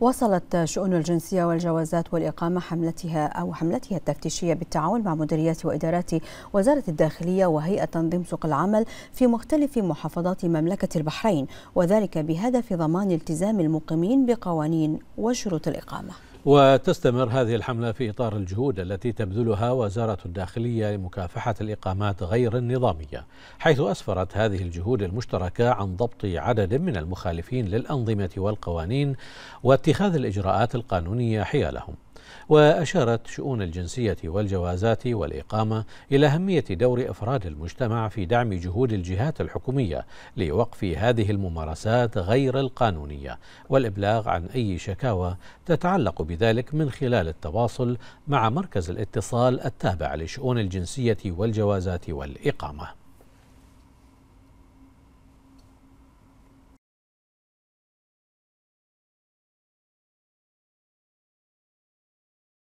وصلت شؤون الجنسية والجوازات والإقامة حملتها أو حملتها التفتيشية بالتعاون مع مديريات وإدارات وزارة الداخلية وهيئة تنظيم سوق العمل في مختلف محافظات مملكة البحرين وذلك بهدف ضمان التزام المقيمين بقوانين وشروط الإقامة وتستمر هذه الحملة في إطار الجهود التي تبذلها وزارة الداخلية لمكافحة الإقامات غير النظامية حيث أسفرت هذه الجهود المشتركة عن ضبط عدد من المخالفين للأنظمة والقوانين واتخاذ الإجراءات القانونية حيالهم وأشارت شؤون الجنسية والجوازات والإقامة إلى أهمية دور أفراد المجتمع في دعم جهود الجهات الحكومية لوقف هذه الممارسات غير القانونية والإبلاغ عن أي شكاوى تتعلق بذلك من خلال التواصل مع مركز الاتصال التابع لشؤون الجنسية والجوازات والإقامة